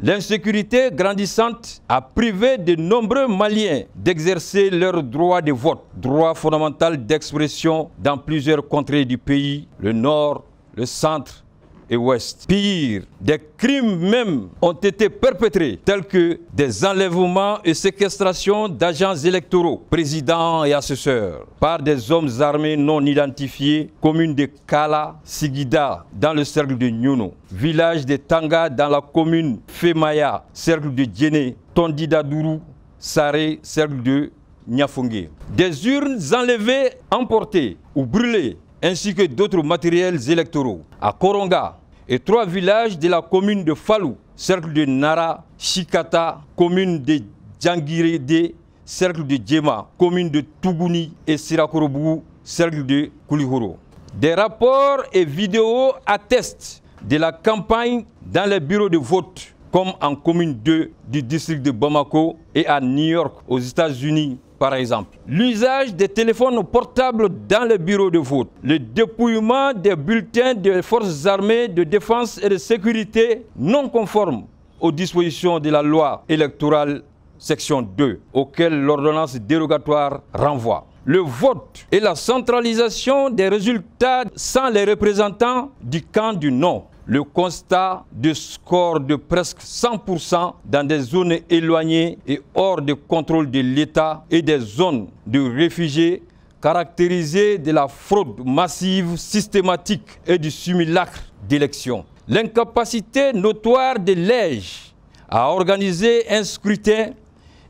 L'insécurité grandissante a privé de nombreux Maliens d'exercer leur droit de vote, droit fondamental d'expression dans plusieurs contrées du pays, le nord, le centre Pire, des crimes même ont été perpétrés, tels que des enlèvements et séquestrations d'agents électoraux, présidents et assesseurs, par des hommes armés non identifiés, commune de Kala, Sigida, dans le cercle de Nyuno, village de Tanga, dans la commune Femaya, cercle de Djéné, Duru, Saré, cercle de Niafongé. Des urnes enlevées, emportées ou brûlées ainsi que d'autres matériels électoraux. À Koronga et trois villages de la commune de Falou, cercle de Nara, Chikata, commune de Djangirede, cercle de Djema, commune de Tougouni et Sirakorobu, cercle de Kulihoro. Des rapports et vidéos attestent de la campagne dans les bureaux de vote comme en commune 2 du district de Bamako et à New York, aux États-Unis par exemple. L'usage des téléphones portables dans les bureaux de vote, le dépouillement des bulletins des forces armées de défense et de sécurité non conformes aux dispositions de la loi électorale section 2, auquel l'ordonnance dérogatoire renvoie. Le vote et la centralisation des résultats sans les représentants du camp du non le constat de score de presque 100% dans des zones éloignées et hors de contrôle de l'État et des zones de réfugiés caractérisées de la fraude massive, systématique et du simulacre d'élection. L'incapacité notoire de l'EGE à organiser un scrutin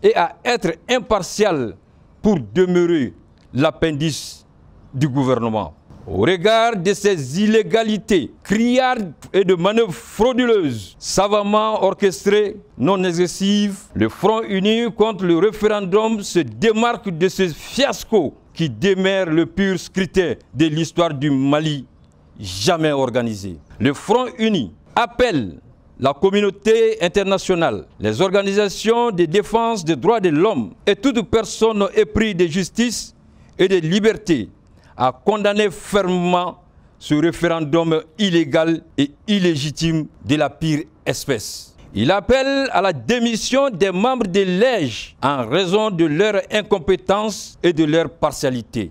et à être impartial pour demeurer l'appendice du gouvernement. Au regard de ces illégalités criardes et de manœuvres frauduleuses, savamment orchestrées, non excessives, le Front uni contre le référendum se démarque de ce fiasco qui démarre le pur scrutin de l'histoire du Mali jamais organisé. Le Front uni appelle la communauté internationale, les organisations de défense des droits de l'homme et toute personne épris de justice et de liberté a condamné fermement ce référendum illégal et illégitime de la pire espèce. Il appelle à la démission des membres de l'EJ en raison de leur incompétence et de leur partialité.